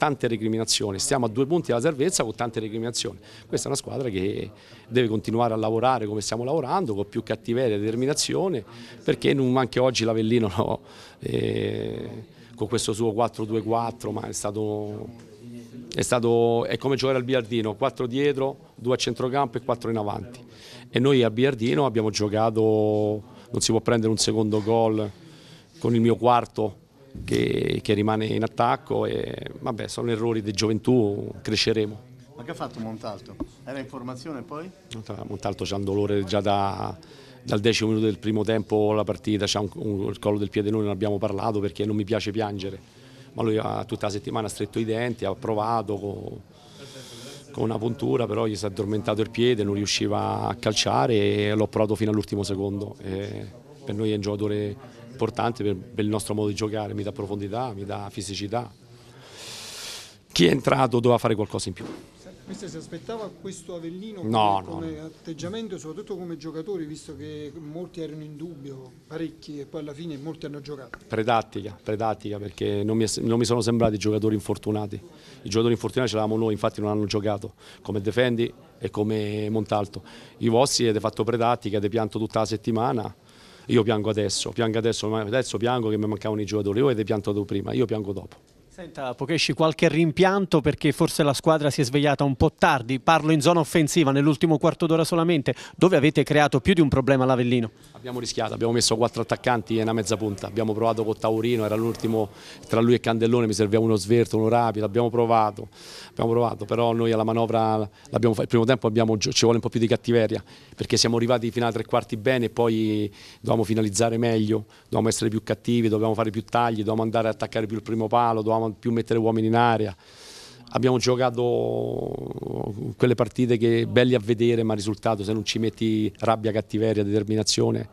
tante recriminazioni, stiamo a due punti alla salvezza con tante recriminazioni. Questa è una squadra che deve continuare a lavorare come stiamo lavorando, con più cattiveria e determinazione, perché non anche oggi l'Avellino no, eh, con questo suo 4-2-4, ma è stato è, stato, è, come giocare al Biardino, 4 dietro, 2 a centrocampo e 4 in avanti. E noi a Biardino abbiamo giocato, non si può prendere un secondo gol con il mio quarto che, che rimane in attacco e vabbè, sono errori di gioventù, cresceremo. Ma che ha fatto Montalto? Era in formazione poi? Montalto c'ha un dolore già da, dal decimo minuto del primo tempo la partita, c'ha il collo del piede, noi non abbiamo parlato perché non mi piace piangere, ma lui ha, tutta la settimana ha stretto i denti, ha provato con, con una puntura, però gli si è addormentato il piede, non riusciva a calciare e l'ho provato fino all'ultimo secondo. E per noi è un giocatore importante per, per il nostro modo di giocare, mi dà profondità, mi dà fisicità. Chi è entrato doveva fare qualcosa in più. Mister, si aspettava questo Avellino no, come, no. atteggiamento, soprattutto come giocatore, visto che molti erano in dubbio, parecchi, e poi alla fine molti hanno giocato? Predattica, predattica perché non mi, non mi sono sembrati giocatori infortunati. I giocatori infortunati ce l'avamo noi, infatti non hanno giocato, come Defendi e come Montalto. I vostri avete fatto predattica, avete pianto tutta la settimana, io piango adesso, piango adesso, ma adesso piango che mi mancavano i giocatori, io avete piantato prima, io piango dopo. Senta Pokesci, qualche rimpianto perché forse la squadra si è svegliata un po' tardi, parlo in zona offensiva nell'ultimo quarto d'ora solamente, dove avete creato più di un problema all'Avellino? Abbiamo rischiato, abbiamo messo quattro attaccanti e una mezza punta, abbiamo provato con Taurino, era l'ultimo tra lui e Candellone, mi serviva uno sverto, uno rapido, abbiamo provato, abbiamo provato però noi alla manovra, il primo tempo abbiamo, ci vuole un po' più di cattiveria perché siamo arrivati fino a tre quarti bene e poi dovevamo finalizzare meglio, dovevamo essere più cattivi, dovevamo fare più tagli, dovevamo andare a attaccare più il primo palo, dovevamo più mettere uomini in area. Abbiamo giocato quelle partite che belli a vedere, ma il risultato se non ci metti rabbia, cattiveria, determinazione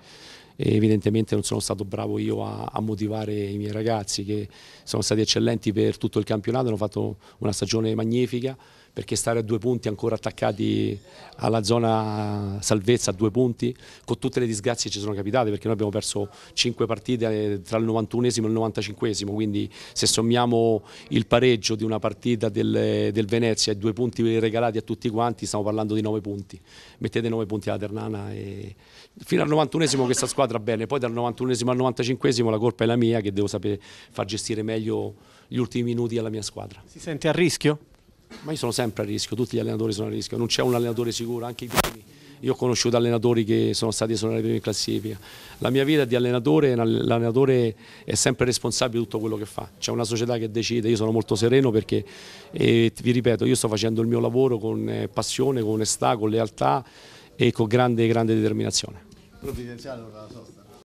evidentemente non sono stato bravo io a, a, motivare i miei ragazzi che sono stati eccellenti per tutto il campionato, hanno fatto una stagione magnifica perché stare a due punti ancora attaccati alla zona salvezza, a due punti, con tutte le disgrazie che ci sono capitate, perché noi abbiamo perso cinque partite eh, tra il 91esimo e il 95esimo, quindi se sommiamo il pareggio di una partita del, del Venezia e due punti regalati a tutti quanti, stiamo parlando di nove punti, mettete nove punti alla Ternana e fino al 91esimo questa squadra bene, poi dal 91esimo al 95esimo la colpa è la mia che devo sapere far gestire meglio gli ultimi minuti alla mia squadra. Si sente a rischio? ma io sono sempre a rischio, tutti gli allenatori sono a rischio, non c'è un allenatore sicuro, anche i primi. Io ho conosciuto allenatori che sono stati esonati primi in classifica. La mia vita di allenatore, l'allenatore è sempre responsabile di tutto quello che fa. C'è una società che decide, io sono molto sereno perché, eh, vi ripeto, io sto facendo il mio lavoro con eh, passione, con onestà, con lealtà e con grande, grande determinazione. Provvidenziale la sosta.